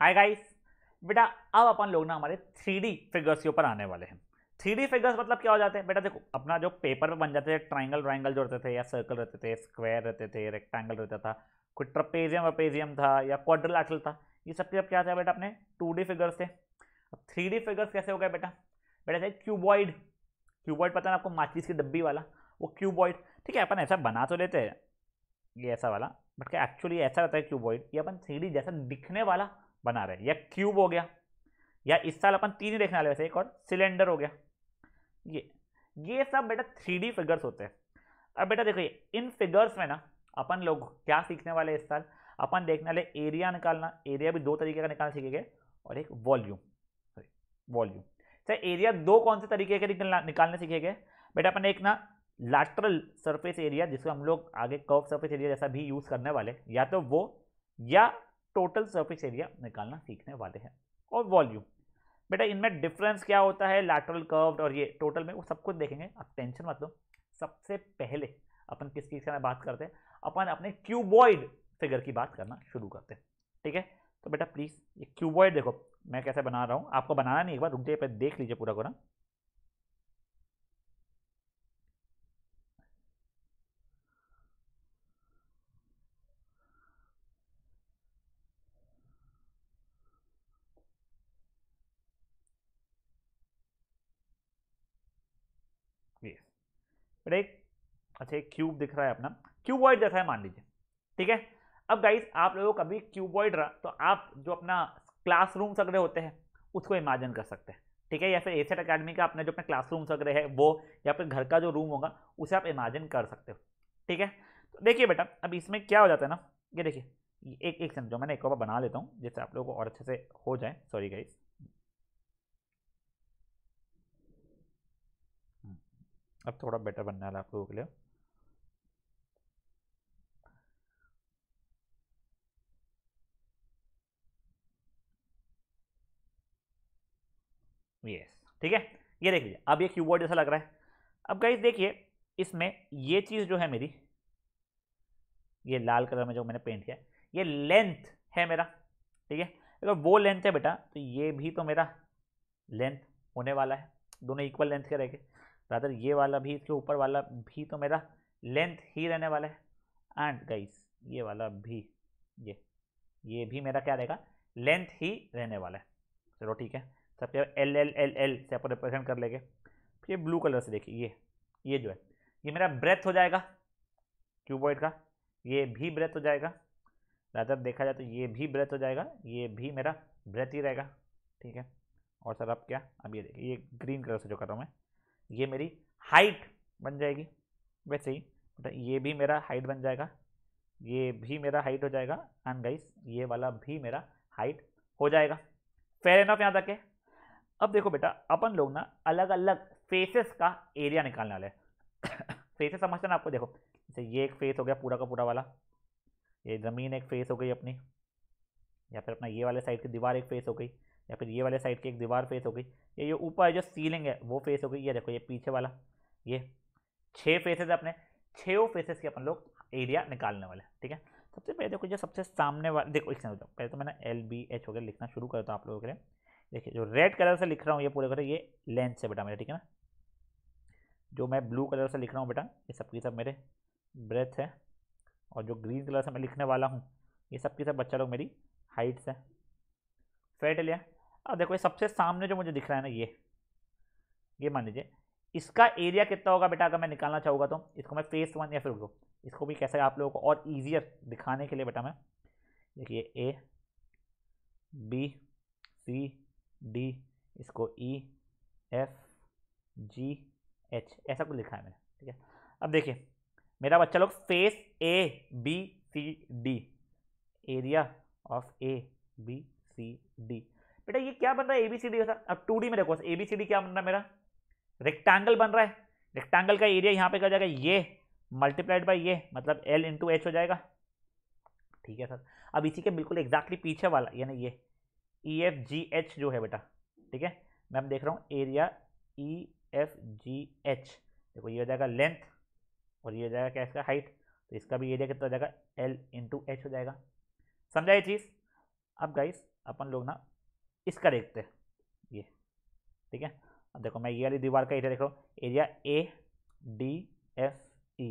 hi guys बेटा अब अपन लोग ना हमारे थ्री फिगर्स के ऊपर आने वाले हैं थ्री फिगर्स मतलब क्या हो जाते हैं बेटा देखो अपना जो पेपर पे बन जाते थे ट्राइंगल ट्राइंगल जो रहते थे या सर्कल रहते थे स्क्वायर रहते थे रेक्टेंगल रहता था कोई ट्रपेजियम वपेजियम था या क्वाड्रलैटरल था ये सब के अब क्या था बेटा अपने टू फिगर्स थे अब थ्री फिगर्स कैसे हो गए बेटा बेटा थे क्यूबॉइड क्यूबॉइड पता ना आपको माचिस की डब्बी वाला वो क्यूबॉइड ठीक है अपन ऐसा बना तो लेते हैं ये ऐसा वाला बट क्या एक्चुअली ऐसा रहता है क्यूबॉइड ये अपन थ्री जैसा दिखने वाला बना रहे हैं या क्यूब हो गया या इस साल अपन तीन ही देखने वाले वैसे एक और सिलेंडर हो गया ये ये सब बेटा थ्री फिगर्स होते हैं अब बेटा देखो ये इन फिगर्स में ना अपन लोग क्या सीखने वाले इस साल अपन देखने वाले एरिया निकालना एरिया भी दो तरीके का निकालना सीखेंगे और एक volume sorry volume sir area दो कौन से तरीके के निकलना निकालने सीखेंगे बेटा अपन एक ना लैटरल सरफेस एरिया जिसको हम लोग आगे कर्व सरफेस एरिया जैसा भी यूज़ करने वाले या तो वो या टोटल सर्फिस एरिया निकालना सीखने वाले हैं और वॉल्यूम बेटा इनमें डिफरेंस क्या होता है लैटरल कर्व और ये टोटल में वो सब कुछ देखेंगे अब टेंशन मत लो सबसे पहले अपन किस चीज़ का बात करते हैं अपन अपने क्यूबॉइड फिगर की बात करना शुरू करते हैं ठीक है तो बेटा प्लीज़ ये क्यूबॉइड देखो मैं कैसे बना रहा हूँ आपको बनाना नहीं एक बार रुक जाइए देख लीजिए पूरा को ना बेटा एक अच्छा एक क्यूब दिख रहा है अपना क्यूबॉइड जैसा है मान लीजिए ठीक है अब गाइस आप लोगों का भी क्यूबॉइड रहा तो आप जो अपना क्लासरूम्स वगैरह होते हैं उसको इमेजिन कर सकते हैं ठीक है या फिर एसेट अकेडमी का अपना जो अपने क्लासरूम्स वगैरह है वो या फिर घर का जो रूम होगा उसे आप इमेजिन कर सकते हो ठीक है तो देखिए बेटा अब इसमें क्या हो जाता है ना ये देखिए एक एक समझो मैंने एक बार बना लेता हूँ जिससे आप लोगों को और अच्छे से हो जाए सॉरी गाइस अब थोड़ा बेटर बनने वाला आप लोगों के लिए यस ठीक है ये देख लीजिए अब ये कीबोर्ड जैसा लग रहा है अब गाइज देखिए इसमें ये चीज़ जो है मेरी ये लाल कलर में जो मैंने पेंट किया ये लेंथ है मेरा ठीक है अगर वो लेंथ है बेटा तो ये भी तो मेरा लेंथ होने वाला है दोनों इक्वल लेंथ के रहेंगे रादर ये वाला भी इसके ऊपर वाला भी तो मेरा लेंथ ही रहने वाला है एंड गाइस ये वाला भी ये ये भी मेरा क्या रहेगा लेंथ ही रहने वाला है चलो ठीक है सबके एल एल एल एल से आप रिप्रेजेंट कर लेंगे फिर ब्लू कलर से देखिए ये ये जो है ये मेरा ब्रेथ हो जाएगा क्यूबॉइड का ये भी ब्रेथ हो जाएगा रादर देखा जाए तो ये भी ब्रेथ हो जाएगा ये भी मेरा ब्रेथ ही रहेगा ठीक है और सर आप क्या अब ये देखिए ये ग्रीन कलर से जो कर रहा हूँ मैं ये मेरी हाइट बन जाएगी वैसे ही तो ये भी मेरा हाइट बन जाएगा ये भी मेरा हाइट हो जाएगा एंड गाइस ये वाला भी मेरा हाइट हो जाएगा फेयर ऑफ यहाँ तक है अब देखो बेटा अपन लोग ना अलग अलग फेसेस का एरिया निकालने वाले फेसेस समझते ना आपको देखो जैसे ये एक फेस हो गया पूरा का पूरा वाला ये ज़मीन एक फेस हो गई अपनी या फिर अपना ये वाले साइड की दीवार एक फेस हो गई या फिर ये वाले साइड की एक दीवार फेस हो गई ये ये ऊपर जो सीलिंग है वो फेस हो गई ये देखो ये पीछे वाला ये छः फेसेस अपने छो फेसेस के अपन लोग एरिया निकालने वाले हैं ठीक है सबसे पहले देखो जो सबसे सामने वाला देखो एक समझो पहले तो मैंने एल बी एच वगैरह लिखना शुरू करता हूँ आप लोगों के लिए देखिए जो रेड कलर से लिख रहा हूँ ये पूरे करो ये लेंथ है बेटा मेरा ठीक है ना जो मैं ब्लू कलर से लिख रहा हूँ बेटा ये सब की सब मेरे ब्रेथ है और जो ग्रीन कलर से मैं लिखने वाला हूँ ये सब की सब बच्चा लोग मेरी हाइट्स है फेट लिया अब देखो ये सबसे सामने जो मुझे दिख रहा है ना ये ये मान लीजिए इसका एरिया कितना होगा बेटा अगर मैं निकालना चाहूँगा तो इसको मैं फेस वन या फिर दो इसको भी कैसे आप लोगों को और ईजियर दिखाने के लिए बेटा मैं देखिए ए बी सी डी इसको ई एफ जी एच ऐसा कुछ लिखा है मैंने ठीक है अब देखिए मेरा बच्चा लोग face A B C D area of A B C D बेटा ये क्या बन रहा है एबीसीडी सर अब टू में देखो एबीसीडी क्या बन रहा है मेरा रेक्टेंगल बन रहा है रेक्टेंगल का एरिया यहाँ पे क्या जाएगा ये मल्टीप्लाइड बाई ये मतलब एल इंटू एच हो जाएगा ठीक है सर अब इसी के बिल्कुल एग्जैक्टली पीछे वाला यानी ये ई एफ जी एच जो है बेटा ठीक है मैं देख रहा हूँ area E F G H देखो ये हो जाएगा लेंथ और ये हो जाएगा क्या इसका हाइट तो इसका भी एरिया कितना हो जाएगा एल इंटू एच हो जाएगा समझा ये चीज़ अब गाइस अपन लोग ना इसका देखते हैं ये ठीक है अब देखो मैं ये वाली दीवार का एरिया देखो area A D F E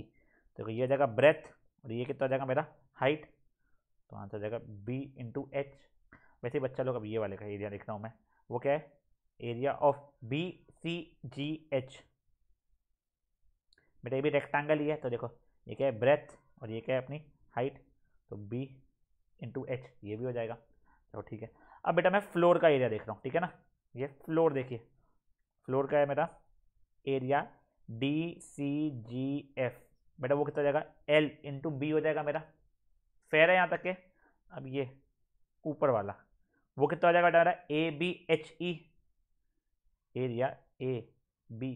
देखो ये जगह ब्रेथ और ये कितना जाएगा मेरा हाइट तो आंसर जाएगा बी इंटू एच वैसे बच्चा लोग अब ये वाले का एरिया लिख रहा हूँ मैं वो क्या है area of B C G H बेटा ये भी रेक्टेंगल ही है तो देखो ये क्या है ब्रेथ और ये क्या है अपनी हाइट तो बी इंटू एच ये भी हो जाएगा चलो ठीक है अब बेटा मैं फ्लोर का एरिया देख रहा हूँ ठीक है ना ये फ्लोर देखिए फ्लोर का है मेरा area D C G F बेटा वो कितना जाएगा एल इंटू बी हो जाएगा मेरा फेयर है यहाँ तक के अब ये ऊपर वाला वो कितना हो जाएगा बेटा मेरा A B H E area A B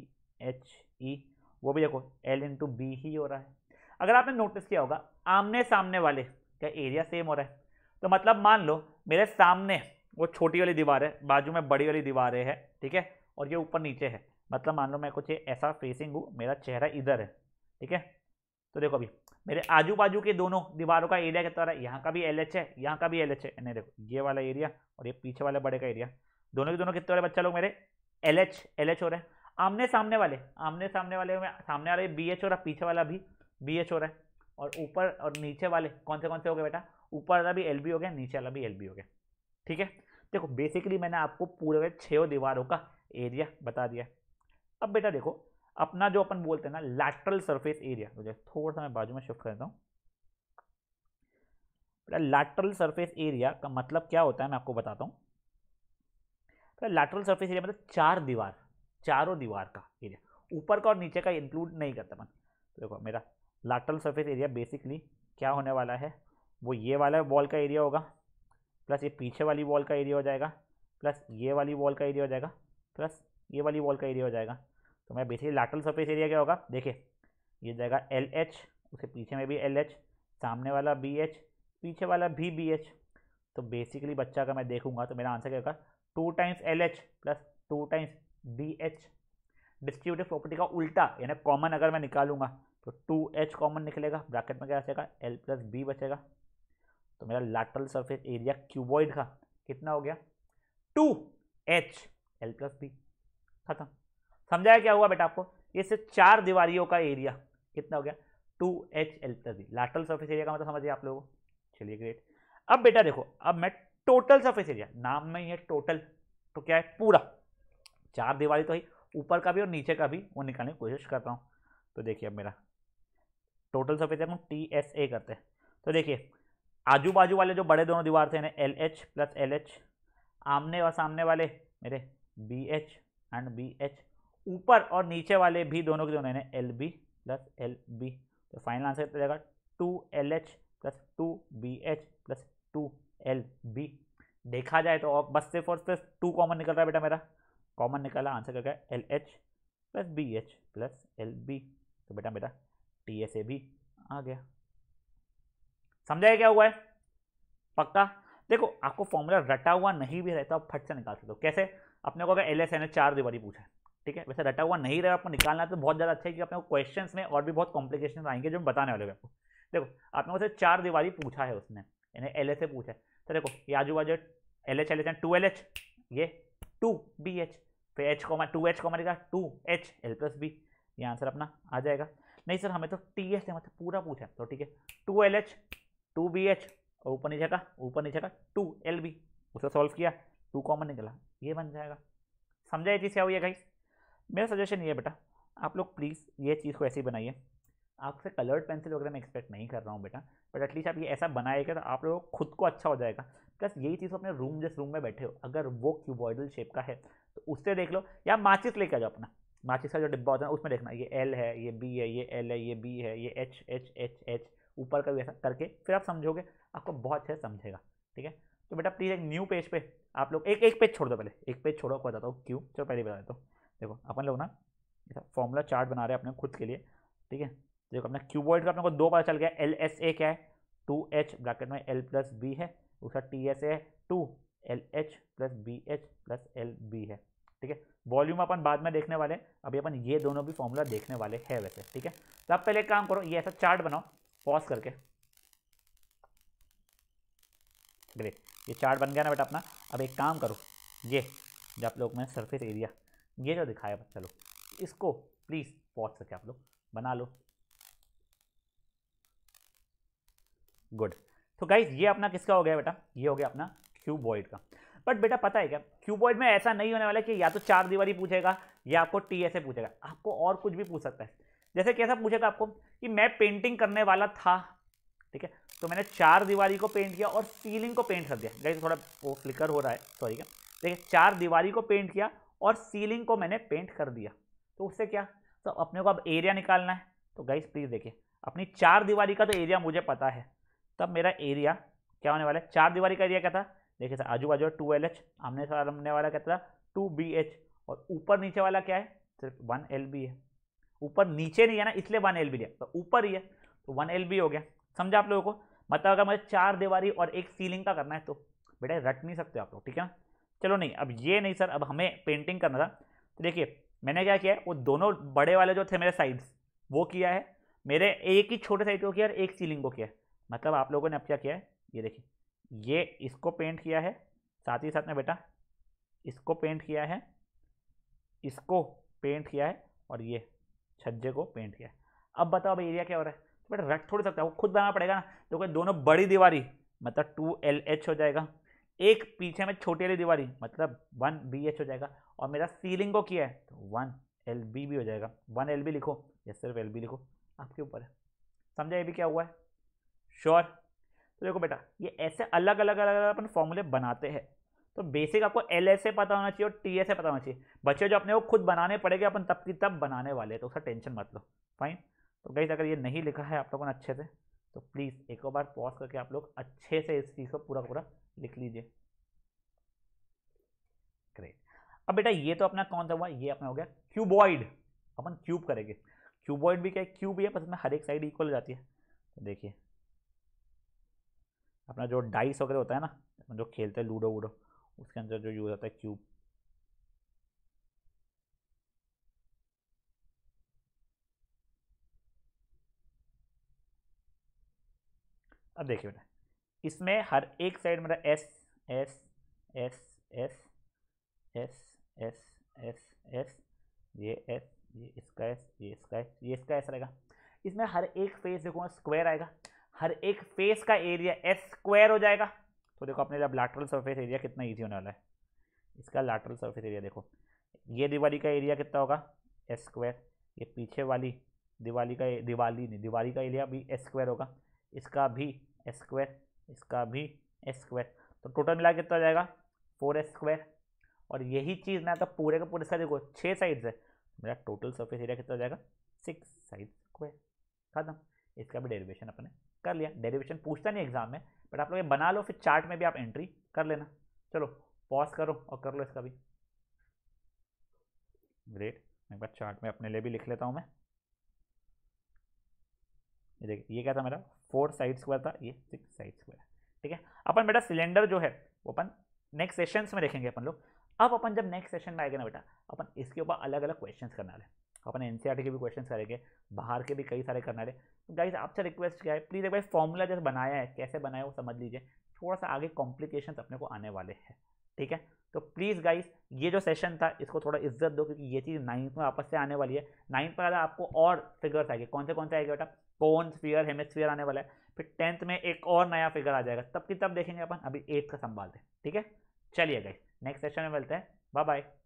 H E वो भी देखो एल इंटू बी ही हो रहा है अगर आपने नोटिस किया होगा आमने सामने वाले क्या एरिया सेम हो रहा है तो मतलब मान लो मेरे सामने वो छोटी वाली दीवार है बाजू में बड़ी वाली दीवारें है ठीक है और ये ऊपर नीचे है मतलब मान लो मैं कुछ ऐसा फेसिंग हूँ मेरा चेहरा इधर है ठीक है तो देखो अभी मेरे आजू बाजू के दोनों दीवारों का एरिया कितना रहा है यहाँ का भी एल है यहाँ का भी एल है नहीं देखो ये वाला एरिया और ये पीछे वाले बड़े का एरिया दोनों के दोनों कितने वाले बच्चा लोग मेरे एल एच एल एच हो रहे हैं आमने सामने वाले आमने सामने वाले में सामने वाले बी एच हो रहा पीछे वाला भी बी एच हो रहा है और ऊपर और नीचे वाले कौन से कौन से हो गए बेटा ऊपर वाला भी एल बी हो गया नीचे वाला भी एल बी हो गया ठीक है देखो बेसिकली मैंने आपको पूरे छो दीवारों का एरिया बता दिया अब बेटा देखो अपना जो अपन बोलते हैं ना लैटरल सरफेस एरिया तो थोड़ा सा मैं बाजू में शिफ्ट करता हूँ बेटा लैटरल सरफेस एरिया का मतलब क्या होता है मैं आपको बताता हूँ बेटा लैटरल सरफेस एरिया मतलब चार दीवार चारों दीवार का एरिया ऊपर का और नीचे का इंक्लूड नहीं करता अपन तो देखो मेरा लैटरल सरफेस एरिया बेसिकली क्या होने वाला है वो ये वाला वॉल का एरिया होगा प्लस ये पीछे वाली वॉल का एरिया हो जाएगा प्लस ये वाली वॉल का एरिया हो जाएगा प्लस ये वाली वॉल का एरिया हो जाएगा तो मैं बेसिकली लाटल सरफेस एरिया क्या होगा देखिए ये जाएगा एल एच उसके पीछे में भी एल एच सामने वाला बी एच पीछे वाला भी बी एच तो बेसिकली बच्चा का मैं देखूंगा तो मेरा आंसर क्या होगा two times L H plus two times B H distributive property का उल्टा यानी कॉमन अगर मैं निकालूंगा तो टू एच कॉमन निकलेगा ब्रैकेट में क्या बचेगा एल प्लस बी बचेगा तो मेरा लैटरल सरफेस एरिया क्यूबॉइड का कितना हो गया two H L plus B खत्म समझाया क्या हुआ बेटा आपको ये सिर्फ चार दीवारियों का एरिया कितना हो गया two H L plus B lateral surface area का मतलब समझिए आप लोगों को चलिए ग्रेट अब बेटा देखो अब मैं टोटल सर्फेस एरिया नाम में ही है टोटल तो क्या है पूरा चार दीवारी तो है ऊपर का भी और नीचे का भी वो निकालने की कोशिश करता हूँ तो देखिए अब मेरा टोटल सर्फेस एरिया हम टी एस ए करते हैं तो देखिए आजू बाजू वाले जो बड़े दोनों दीवार थे ना L H plus L H आमने और सामने वाले मेरे B H and B H ऊपर और नीचे वाले भी दोनों के दोनों L B plus L B तो फाइनल आंसर कितना जाएगा two L H plus two B H plus two L B देखा जाए तो बस सिर्फ और सिर्फ टू कॉमन निकल रहा है बेटा मेरा कॉमन निकला आंसर क्या गया L H plus B H plus L B तो बेटा बेटा टी एस ए भी आ गया समझाया क्या हुआ है पक्का देखो आपको फॉर्मूला रटा हुआ नहीं भी रहता आप फट से निकाल सकते हो कैसे अपने को अगर एल एस एन चार दीवारी पूछा है ठीक है वैसे रटा हुआ नहीं रहा आपको निकालना तो बहुत ज़्यादा अच्छा है कि अपने को क्वेश्चन में और भी बहुत कॉम्प्लिकेशन आएंगे जो बताने वाले आपको देखो आपने वैसे चार दीवारी पूछा है उसने यानी एल एस ए पूछा है तो देखो ये आजू बाजू L H L H two L H ये टू बी एच फिर H comma two H comma लिखा two H L plus B ये आंसर अपना आ जाएगा नहीं सर हमें तो टी एस है मतलब पूरा पूछा है तो ठीक है two L H two B H और ऊपर नीचे का ऊपर नीचे का टू एल बी उसे सॉल्व किया टू कॉमन निकला ये बन जाएगा समझा ये चीज़ क्या हुई है गाइस मेरा सजेशन ये बेटा आप लोग प्लीज़ ये चीज़ को ऐसे ही बनाइए आपसे कलर्ड पेंसिल वगैरह मैं एक्सपेक्ट नहीं कर रहा हूँ बेटा बट एटलीस्ट आप ये ऐसा बनाएगा तो आप लोगों खुद को अच्छा हो जाएगा बस यही चीज़ अपने रूम जिस रूम में बैठे हो अगर वो क्यूबॉइडल शेप का है तो उससे देख लो या माचिस लेके आ जाओ अपना माचिस का जो डिब्बा होता है उसमें देखना ये एल है ये बी है ये एल है ये बी है ये एच एच एच एच ऊपर का भी ऐसा करके फिर आप समझोगे आपको बहुत अच्छे समझेगा ठीक है तो बेटा प्लीज़ एक न्यू पेज पे आप लोग एक एक पेज छोड़ दो पहले एक पेज छोड़ो बताता हूँ क्यों चलो पहले बता देता हूँ देखो अपन लोग ना ऐसा फॉर्मूला चार्ट बना रहे हैं अपने खुद के लिए ठीक है देखो अपना क्यूबॉइड का अपने को दो पता चल गया एल एस ए क्या है टू एच ब्रैकेट में एल प्लस बी है उसका टी एस ए है two L H plus B H plus L B है ठीक है वॉल्यूम अपन बाद में देखने वाले हैं अभी अपन ये दोनों भी फॉर्मूला देखने वाले हैं वैसे ठीक है तो आप पहले काम करो ये ऐसा चार्ट बनाओ पॉज करके ग्रेट ये चार्ट बन गया ना बेटा अपना अब एक काम करो ये जो आप लोग मैंने सरफेस एरिया ये जो दिखाया चलो इसको प्लीज़ पॉज करके आप लोग बना लो गुड तो गाइज ये अपना किसका हो गया बेटा ये हो गया अपना क्यूबॉइड का बट बेटा पता है क्या क्यूबॉइड में ऐसा नहीं होने वाला कि या तो चार दीवारी पूछेगा या आपको टी एस ए पूछेगा आपको और कुछ भी पूछ सकता है जैसे कैसा पूछा था आपको कि मैं पेंटिंग करने वाला था ठीक है तो मैंने चार दीवारी को पेंट किया और सीलिंग को पेंट कर दिया गई थोड़ा वो फ्लिकर हो रहा है सॉरी क्या देखिए चार दीवारी को पेंट किया और सीलिंग को मैंने पेंट कर दिया तो उससे क्या तो अपने को अब एरिया निकालना है तो गाइस प्लीज़ देखिए अपनी चार दीवारी का तो एरिया मुझे पता है तब मेरा एरिया क्या होने वाला है चार दीवारी का एरिया क्या था देखिए सर आजू बाजू टू एल एच आमने सामने वाला क्या था टू बी एच और ऊपर नीचे वाला क्या है सिर्फ वन एल बी है ऊपर नीचे नहीं है ना इसलिए वन एल बी लिया तो ऊपर ही है तो वन एल बी हो गया समझा आप लोगों को मतलब अगर मुझे चार दीवारी और एक सीलिंग का करना है तो बेटा रट नहीं सकते आप लोग ठीक है ना चलो नहीं अब ये नहीं सर अब हमें पेंटिंग करना था तो देखिए मैंने क्या किया है वो दोनों बड़े वाले जो थे मेरे साइड्स वो किया है मेरे एक ही छोटे साइड को किया और एक सीलिंग को किया है मतलब आप लोगों ने अब क्या किया है ये देखिए ये इसको पेंट किया है साथ ही साथ में बेटा इसको पेंट किया है इसको पेंट किया है और ये छज्जे को पेंट किया अब बताओ भाई एरिया क्या हो रहा है तो बेटा रख थोड़ी सकता है वो खुद बनाना पड़ेगा ना क्योंकि दोनों बड़ी दीवारी मतलब टू एल एच हो जाएगा एक पीछे में छोटी वाली दीवारी मतलब वन बी एच हो जाएगा और मेरा सीलिंग को किया है तो वन एल बी भी हो जाएगा वन एल बी लिखो या सिर्फ एल बी लिखो आपके ऊपर है समझा ये भी क्या हुआ है श्योर तो देखो बेटा ये ऐसे अलग अलग अलग, अलग अपन फॉर्मूले बनाते हैं तो बेसिक आपको एल एस ए पता होना चाहिए और टी एस ए पता होना चाहिए बच्चे जो अपने वो खुद बनाने पड़ेगा अपन तब की तब बनाने वाले तो उसका टेंशन मत लो फाइन तो गई अगर ये नहीं लिखा है आप लोगों ने अच्छे से तो प्लीज़ एक बार पॉज करके आप लोग अच्छे से इस चीज़ को पूरा पूरा लिख लीजिए ग्रेट अब बेटा ये तो अपना कौन सा हुआ ये अपना हो गया क्यूबॉइड अपन क्यूब करेंगे क्यूबॉइड भी क्या है क्यूब ही है बस इसमें हर एक साइड इक्वल हो जाती है तो देखिए अपना जो डाइस वगैरह होता है ना जो खेलते हैं लूडो वूडो उसके अंदर जो यूज़ होता है क्यूब अब देखिए बेटा इसमें हर एक साइड मेरा S S S S S S S S ये एस ये इसका एस ये इसका एस ये इसका एस रहेगा इसमें हर एक फेस देखो स्क्वायर आएगा हर एक फेस का एरिया एस स्क्वायर हो जाएगा तो देखो अपने जब लैटरल सरफेस एरिया कितना ईजी होने वाला है इसका लैटरल सरफेस एरिया देखो ये दिवाली का एरिया कितना होगा एस स्क्वायर ये पीछे वाली दिवाली का दिवाली नहीं दिवाली का एरिया भी एस स्क्वायर होगा इसका भी एस स्क्वायर इसका भी एस स्क्वायर तो टोटल मिला कितना हो जाएगा फोर एस स्क्वायर और यही चीज़ ना तो पूरे का पूरे इसका देखो छः साइड्स है मेरा टोटल सर्फेस एरिया कितना हो जाएगा सिक्स साइड स्क्वायर खत्म इसका भी डेरिवेशन अपने कर लिया डेरिवेशन पूछता नहीं एग्जाम में बट आप लोग ये बना लो फिर चार्ट में भी आप एंट्री कर लेना चलो पॉज करो और कर लो इसका भी ग्रेट एक बार चार्ट में अपने लिए भी लिख लेता हूँ मैं ये देखिए ये क्या था मेरा फोर साइड स्क्वायर था ये सिक्स साइड स्क्वायर ठीक है अपन बेटा सिलेंडर जो है वो अपन नेक्स्ट सेशंस में देखेंगे अपन लोग अब अपन जब नेक्स्ट सेशन में आएगा ना बेटा अपन इसके ऊपर अलग अलग क्वेश्चंस करना है अपन एन e के भी क्वेश्चन करेंगे बाहर के भी कई सारे करना है तो गाइज आपसे रिक्वेस्ट क्या है प्लीज़ एक बार फॉर्मूला जैसे बनाया है कैसे बनाया वो समझ लीजिए थोड़ा सा आगे कॉम्प्लिकेशन अपने को आने वाले हैं ठीक है तो प्लीज़ गाइस ये जो सेशन था इसको थोड़ा इज्जत दो क्योंकि ये चीज़ नाइन्थ में वापस से आने वाली है नाइन्थ में आपको और फिगर्स आएंगे कौन से कौन से आएगा बेटा कौन स्पीयर हेमेस्फीयर आने वाला है फिर टेंथ में एक और नया फिगर आ जाएगा तब की तब देखेंगे अपन अभी एट्थ का संभालते हैं ठीक है चलिए गाइस नेक्स्ट सेशन में मिलते हैं बाय बाय